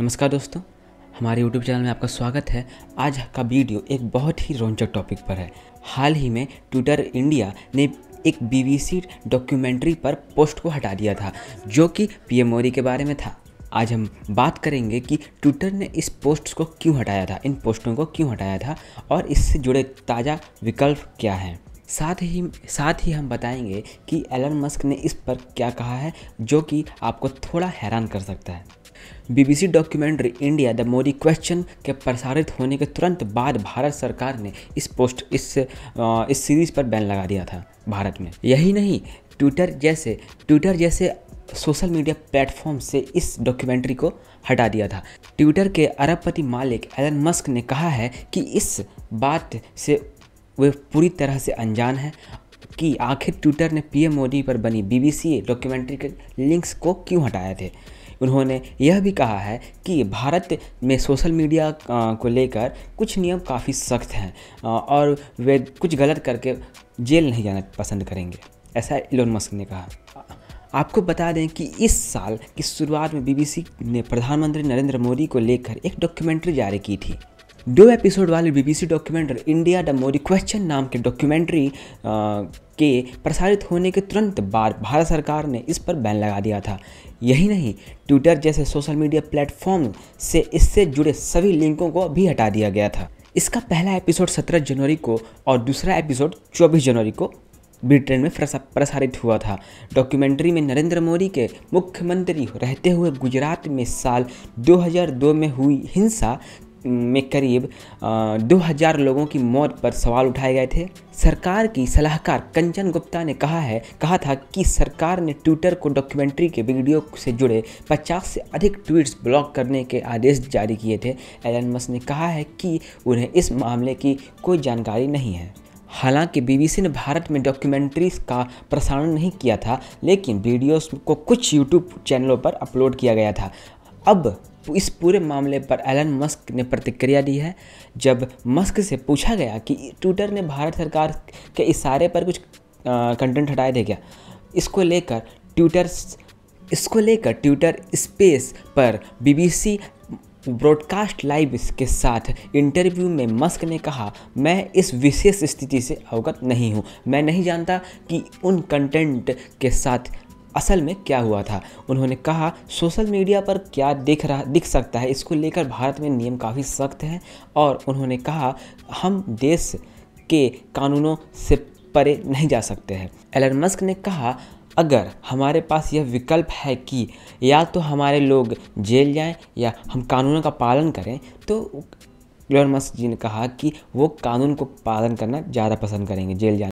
नमस्कार दोस्तों हमारे YouTube चैनल में आपका स्वागत है आज का वीडियो एक बहुत ही रोचक टॉपिक पर है हाल ही में ट्विटर इंडिया ने एक BBC डॉक्यूमेंट्री पर पोस्ट को हटा दिया था जो कि पीएम मोदी के बारे में था आज हम बात करेंगे कि ट्विटर ने इस पोस्ट को क्यों हटाया था इन पोस्टों को क्यों हटाया था और इससे जुड़े ताज़ा विकल्प क्या हैं साथ ही साथ ही हम बताएंगे कि एलन मस्क ने इस पर क्या कहा है जो कि आपको थोड़ा हैरान कर सकता है BBC documentary India the Modi question के प्रसारित होने के तुरंत बाद भारत सरकार ने इस पोस्ट इस इस सीरीज़ पर बैन लगा दिया था भारत में यही नहीं ट्विटर जैसे ट्विटर जैसे सोशल मीडिया प्लेटफॉर्म से इस डॉक्यूमेंट्री को हटा दिया था ट्विटर के अरबपति मालिक एलन मस्क ने कहा है कि इस बात से वे पूरी तरह से अनजान हैं कि आखिर ट्विटर ने पीएम मोदी पर बनी बीबीसी डॉक्यूमेंट्री के लिंक्स को क्यों हटाए थे उन्होंने यह भी कहा है कि भारत में सोशल मीडिया को लेकर कुछ नियम काफ़ी सख्त हैं और वे कुछ गलत करके जेल नहीं जाना पसंद करेंगे ऐसा इलोन मस्क ने कहा आपको बता दें कि इस साल की शुरुआत में बीबीसी ने प्रधानमंत्री नरेंद्र मोदी को लेकर एक डॉक्यूमेंट्री जारी की थी दो एपिसोड वाले BBC documentary India the Modi question नाम के डॉक्यूमेंट्री के प्रसारित होने के तुरंत बाद भारत सरकार ने इस पर बैन लगा दिया था यही नहीं ट्विटर जैसे सोशल मीडिया प्लेटफॉर्म से इससे जुड़े सभी लिंकों को भी हटा दिया गया था इसका पहला एपिसोड 17 जनवरी को और दूसरा एपिसोड 24 जनवरी को ब्रिटेन में प्रसारित हुआ था डॉक्यूमेंट्री में नरेंद्र मोदी के मुख्यमंत्री रहते हुए गुजरात में साल 2002 में हुई हिंसा में करीब दो हज़ार लोगों की मौत पर सवाल उठाए गए थे सरकार की सलाहकार कंचन गुप्ता ने कहा है कहा था कि सरकार ने ट्विटर को डॉक्यूमेंट्री के वीडियो से जुड़े 50 से अधिक ट्वीट्स ब्लॉक करने के आदेश जारी किए थे एलन मस ने कहा है कि उन्हें इस मामले की कोई जानकारी नहीं है हालांकि बीबीसी ने भारत में डॉक्यूमेंट्रीज का प्रसारण नहीं किया था लेकिन वीडियोस को कुछ यूट्यूब चैनलों पर अपलोड किया गया था अब इस पूरे मामले पर एलन मस्क ने प्रतिक्रिया दी है जब मस्क से पूछा गया कि ट्विटर ने भारत सरकार के इशारे पर कुछ कंटेंट हटाए थे क्या इसको लेकर ट्विटर इसको लेकर ट्विटर स्पेस पर बीबीसी ब्रॉडकास्ट लाइव के साथ इंटरव्यू में मस्क ने कहा मैं इस विशेष स्थिति से अवगत नहीं हूँ मैं नहीं जानता कि उन कंटेंट के साथ असल में क्या हुआ था उन्होंने कहा सोशल मीडिया पर क्या दिख रहा दिख सकता है इसको लेकर भारत में नियम काफ़ी सख्त हैं और उन्होंने कहा हम देश के कानूनों से परे नहीं जा सकते हैं एलन मस्क ने कहा अगर हमारे पास यह विकल्प है कि या तो हमारे लोग जेल जाएं या हम कानूनों का पालन करें तो एलन मस्क जी ने कहा कि वो कानून को पालन करना ज़्यादा पसंद करेंगे जेल जाना